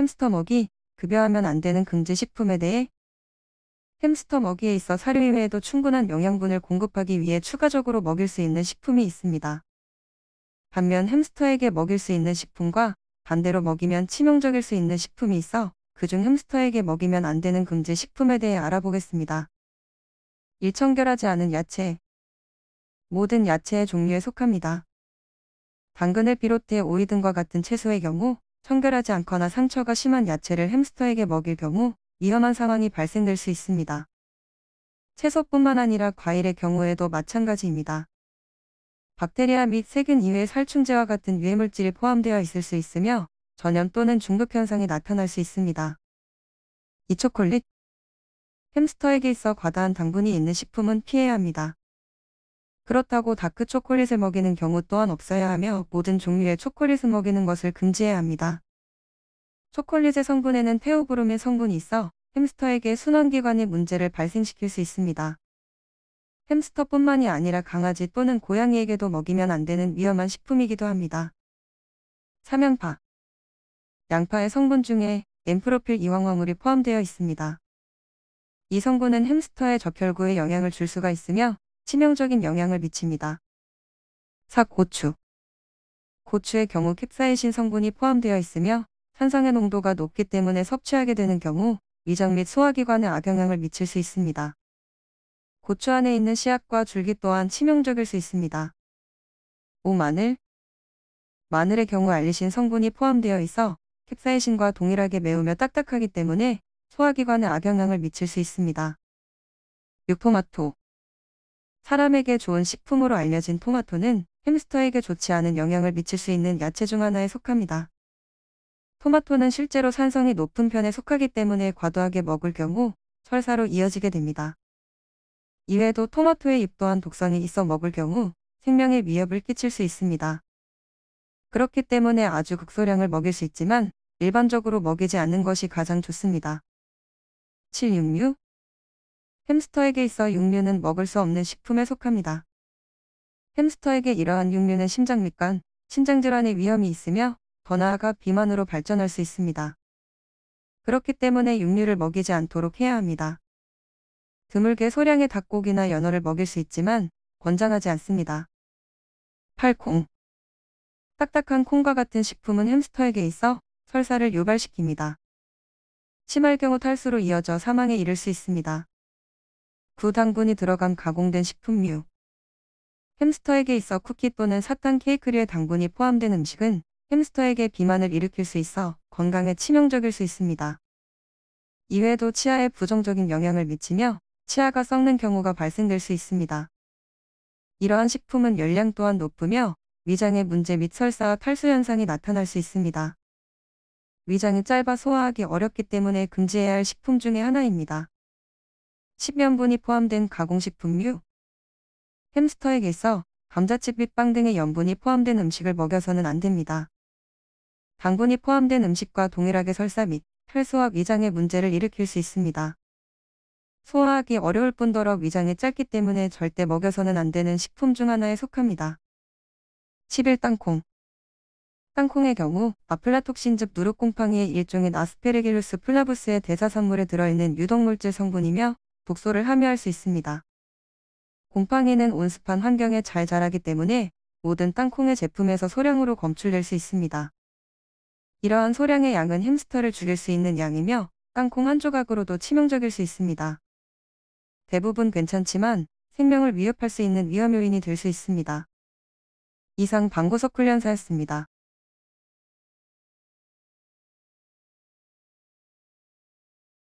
햄스터 먹이, 급여하면 안 되는 금지 식품에 대해 햄스터 먹이에 있어 사료 이외에도 충분한 영양분을 공급하기 위해 추가적으로 먹일 수 있는 식품이 있습니다. 반면 햄스터에게 먹일 수 있는 식품과 반대로 먹이면 치명적일 수 있는 식품이 있어 그중 햄스터에게 먹이면 안 되는 금지 식품에 대해 알아보겠습니다. 일청결하지 않은 야채 모든 야채의 종류에 속합니다. 당근을 비롯해 오이 등과 같은 채소의 경우 청결하지 않거나 상처가 심한 야채를 햄스터에게 먹일 경우 위험한 상황이 발생될 수 있습니다. 채소뿐만 아니라 과일의 경우에도 마찬가지입니다. 박테리아 및 세균 이외의 살충제와 같은 유해물질이 포함되어 있을 수 있으며 전염 또는 중독 현상이 나타날 수 있습니다. 이 초콜릿 햄스터에게 있어 과다한 당분이 있는 식품은 피해야 합니다. 그렇다고 다크 초콜릿을 먹이는 경우 또한 없어야 하며 모든 종류의 초콜릿을 먹이는 것을 금지해야 합니다. 초콜릿의 성분에는 페오브롬의 성분이 있어 햄스터에게 순환기관의 문제를 발생시킬 수 있습니다. 햄스터뿐만이 아니라 강아지 또는 고양이에게도 먹이면 안 되는 위험한 식품이기도 합니다. 사면파 양파의 성분 중에 엠프로필 이황화물이 포함되어 있습니다. 이 성분은 햄스터의 적혈구에 영향을 줄 수가 있으며 치명적인 영향을 미칩니다. 4. 고추 고추의 경우 캡사이신 성분이 포함되어 있으며 산성의 농도가 높기 때문에 섭취하게 되는 경우 위장 및 소화기관에 악영향을 미칠 수 있습니다. 고추 안에 있는 씨앗과 줄기 또한 치명적일 수 있습니다. 5. 마늘 마늘의 경우 알리신 성분이 포함되어 있어 캡사이신과 동일하게 매우며 딱딱하기 때문에 소화기관에 악영향을 미칠 수 있습니다. 6. 토마토 사람에게 좋은 식품으로 알려진 토마토는 햄스터에게 좋지 않은 영향을 미칠 수 있는 야채 중 하나에 속합니다. 토마토는 실제로 산성이 높은 편에 속하기 때문에 과도하게 먹을 경우 설사로 이어지게 됩니다. 이외에도 토마토에입 또한 독성이 있어 먹을 경우 생명에 위협을 끼칠 수 있습니다. 그렇기 때문에 아주 극소량을 먹일 수 있지만 일반적으로 먹이지 않는 것이 가장 좋습니다. 766 햄스터에게 있어 육류는 먹을 수 없는 식품에 속합니다. 햄스터에게 이러한 육류는 심장 밑간, 신장 질환의 위험이 있으며 더 나아가 비만으로 발전할 수 있습니다. 그렇기 때문에 육류를 먹이지 않도록 해야 합니다. 드물게 소량의 닭고기나 연어를 먹일 수 있지만 권장하지 않습니다. 팔콩 딱딱한 콩과 같은 식품은 햄스터에게 있어 설사를 유발시킵니다. 심할 경우 탈수로 이어져 사망에 이를 수 있습니다. 구당분이 들어간 가공된 식품류 햄스터에게 있어 쿠키 또는 사탕 케이크류의 당분이 포함된 음식은 햄스터에게 비만을 일으킬 수 있어 건강에 치명적일 수 있습니다. 이외에도 치아에 부정적인 영향을 미치며 치아가 썩는 경우가 발생될 수 있습니다. 이러한 식품은 열량 또한 높으며 위장의 문제 및 설사와 탈수 현상이 나타날 수 있습니다. 위장이 짧아 소화하기 어렵기 때문에 금지해야 할 식품 중에 하나입니다. 10연분이 포함된 가공식품류, 햄스터에게서 감자칩 윗빵 등의 염분이 포함된 음식을 먹여서는 안 됩니다. 당분이 포함된 음식과 동일하게 설사 및 혈소학 위장의 문제를 일으킬 수 있습니다. 소화하기 어려울 뿐더러 위장이 짧기 때문에 절대 먹여서는 안 되는 식품 중 하나에 속합니다. 11. 땅콩 땅콩의 경우 아플라톡신 즉 누룩곰팡이의 일종인 아스페르길루스 플라부스의 대사산물에 들어있는 유독물질 성분이며 독소를 함유할 수 있습니다. 곰팡이는 온습한 환경에 잘 자라기 때문에 모든 땅콩의 제품에서 소량으로 검출될 수 있습니다. 이러한 소량의 양은 햄스터를 죽일 수 있는 양이며 땅콩 한 조각으로도 치명적일 수 있습니다. 대부분 괜찮지만 생명을 위협할 수 있는 위험 요인이 될 수 있습니다. 이상 방구석 훈련사였습니다.